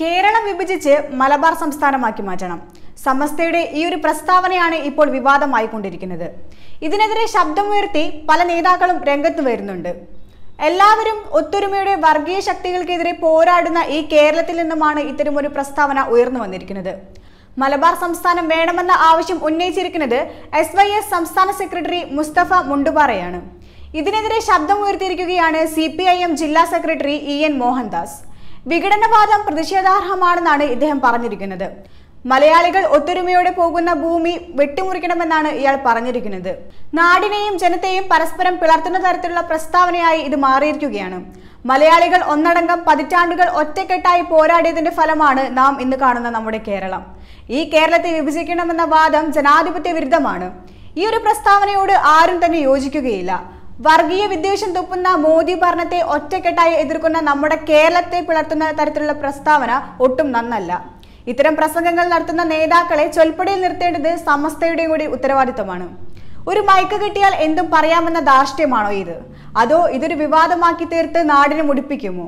കേരളം വിഭജിച്ച് മലബാർ സംസ്ഥാനമാക്കി മാറ്റണം സമസ്തയുടെ ഈ ഒരു പ്രസ്താവനയാണ് ഇപ്പോൾ വിവാദമായിക്കൊണ്ടിരിക്കുന്നത് ഇതിനെതിരെ ശബ്ദമുയർത്തി പല നേതാക്കളും രംഗത്ത് വരുന്നുണ്ട് എല്ലാവരും ഒത്തൊരുമയുടെ വർഗീയ ശക്തികൾക്കെതിരെ പോരാടുന്ന ഈ കേരളത്തിൽ നിന്നുമാണ് ഇത്തരമൊരു പ്രസ്താവന ഉയർന്നു വന്നിരിക്കുന്നത് മലബാർ സംസ്ഥാനം വേണമെന്ന ആവശ്യം ഉന്നയിച്ചിരിക്കുന്നത് എസ് വൈ എസ് സംസ്ഥാന സെക്രട്ടറി മുസ്തഫ മുണ്ടുപാറയാണ് ഇതിനെതിരെ ശബ്ദമുയർത്തിയിരിക്കുകയാണ് സി പി ഐ എം ജില്ലാ സെക്രട്ടറി ഇ എൻ മോഹൻദാസ് വിഘടനവാദം പ്രതിഷേധാർഹമാണെന്നാണ് ഇദ്ദേഹം പറഞ്ഞിരിക്കുന്നത് മലയാളികൾ ഒത്തൊരുമയോടെ പോകുന്ന ഭൂമി വെട്ടിമുറിക്കണമെന്നാണ് ഇയാൾ പറഞ്ഞിരിക്കുന്നത് നാടിനെയും ജനത്തെയും പരസ്പരം പിളർത്തുന്ന തരത്തിലുള്ള പ്രസ്താവനയായി ഇത് മാറിയിരിക്കുകയാണ് മലയാളികൾ ഒന്നടങ്കം പതിറ്റാണ്ടുകൾ ഒറ്റക്കെട്ടായി പോരാടിയതിന്റെ ഫലമാണ് നാം ഇന്ന് കാണുന്ന നമ്മുടെ കേരളം ഈ കേരളത്തെ വിഭജിക്കണമെന്ന വാദം ജനാധിപത്യ വിരുദ്ധമാണ് ഈ ഒരു പ്രസ്താവനയോട് ആരും തന്നെ യോജിക്കുകയില്ല വർഗീയ വിദ്വേഷം തുപ്പുന്ന മോദി ഭരണത്തെ ഒറ്റക്കെട്ടായി എതിർക്കുന്ന നമ്മുടെ കേരളത്തെ പിളർത്തുന്ന തരത്തിലുള്ള പ്രസ്താവന ഒട്ടും നന്നല്ല ഇത്തരം പ്രസംഗങ്ങൾ നടത്തുന്ന നേതാക്കളെ ചൊൽപ്പടിയിൽ നിർത്തേണ്ടത് സമസ്തയുടെയും കൂടി ഉത്തരവാദിത്തമാണ് ഒരു മയക്ക് കിട്ടിയാൽ എന്തും പറയാമെന്ന ധാർഷ്ട്യമാണോ ഇത് അതോ ഇതൊരു വിവാദമാക്കി തീർത്ത് നാടിനെ മുടിപ്പിക്കുമോ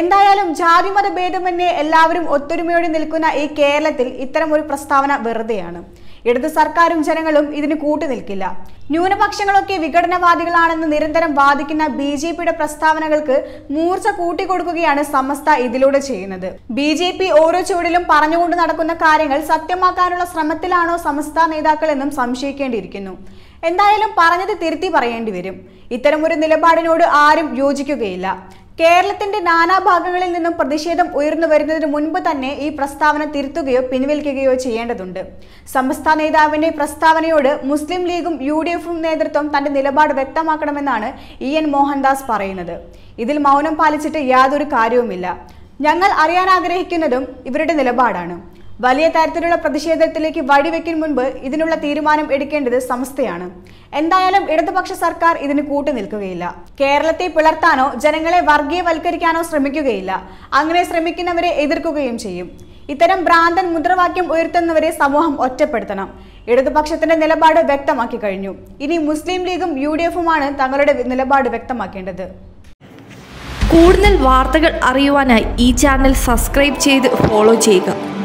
എന്തായാലും ജാതിമത ഭേദമന്യേ എല്ലാവരും ഒത്തൊരുമയോടെ നിൽക്കുന്ന ഈ കേരളത്തിൽ ഇത്തരം ഒരു പ്രസ്താവന വെറുതെയാണ് ഇടത് സർക്കാരും ജനങ്ങളും ഇതിന് കൂട്ടുനിൽക്കില്ല ന്യൂനപക്ഷങ്ങളൊക്കെ വിഘടനവാദികളാണെന്ന് നിരന്തരം വാദിക്കുന്ന ബി ജെ പിയുടെ പ്രസ്താവനകൾക്ക് മൂർച്ച കൂട്ടിക്കൊടുക്കുകയാണ് സമസ്ത ഇതിലൂടെ ചെയ്യുന്നത് ബി ജെ പി ഓരോ ചുവടിലും പറഞ്ഞുകൊണ്ട് നടക്കുന്ന കാര്യങ്ങൾ സത്യമാക്കാനുള്ള ശ്രമത്തിലാണോ സമസ്ത നേതാക്കൾ എന്നും സംശയിക്കേണ്ടിയിരിക്കുന്നു എന്തായാലും പറഞ്ഞത് തിരുത്തി പറയേണ്ടി വരും ഇത്തരമൊരു നിലപാടിനോട് ആരും യോജിക്കുകയില്ല കേരളത്തിന്റെ നാനാഭാഗങ്ങളിൽ നിന്നും പ്രതിഷേധം ഉയർന്നു വരുന്നതിന് മുൻപ് തന്നെ ഈ പ്രസ്താവന തിരുത്തുകയോ പിൻവലിക്കുകയോ ചെയ്യേണ്ടതുണ്ട് സമസ്ത നേതാവിന്റെ പ്രസ്താവനയോട് മുസ്ലിം ലീഗും യു ഡി എഫും നേതൃത്വം തന്റെ നിലപാട് വ്യക്തമാക്കണമെന്നാണ് ഇ എൻ മോഹൻദാസ് പറയുന്നത് ഇതിൽ മൗനം പാലിച്ചിട്ട് യാതൊരു കാര്യവുമില്ല ഞങ്ങൾ അറിയാൻ ആഗ്രഹിക്കുന്നതും ഇവരുടെ നിലപാടാണ് വലിയ തരത്തിലുള്ള പ്രതിഷേധത്തിലേക്ക് വഴിവെക്കും മുൻപ് ഇതിനുള്ള തീരുമാനം എടുക്കേണ്ടത് സംസ്ഥയാണ് എന്തായാലും ഇടതുപക്ഷ സർക്കാർ ഇതിന് കൂട്ടുനിൽക്കുകയില്ല കേരളത്തെ പിളർത്താനോ ജനങ്ങളെ വർഗീയവൽക്കരിക്കാനോ ശ്രമിക്കുകയില്ല അങ്ങനെ ശ്രമിക്കുന്നവരെ എതിർക്കുകയും ചെയ്യും ഇത്തരം ഭ്രാന്തൻ മുദ്രാവാക്യം ഉയർത്തുന്നവരെ സമൂഹം ഒറ്റപ്പെടുത്തണം ഇടതുപക്ഷത്തിന്റെ നിലപാട് വ്യക്തമാക്കി കഴിഞ്ഞു ഇനി മുസ്ലിം ലീഗും യു ഡി എഫുമാണ് തങ്ങളുടെ നിലപാട് വ്യക്തമാക്കേണ്ടത് കൂടുതൽ വാർത്തകൾ അറിയുവാനായി ഈ ചാനൽ സബ്സ്ക്രൈബ് ചെയ്ത് ഫോളോ ചെയ്യുക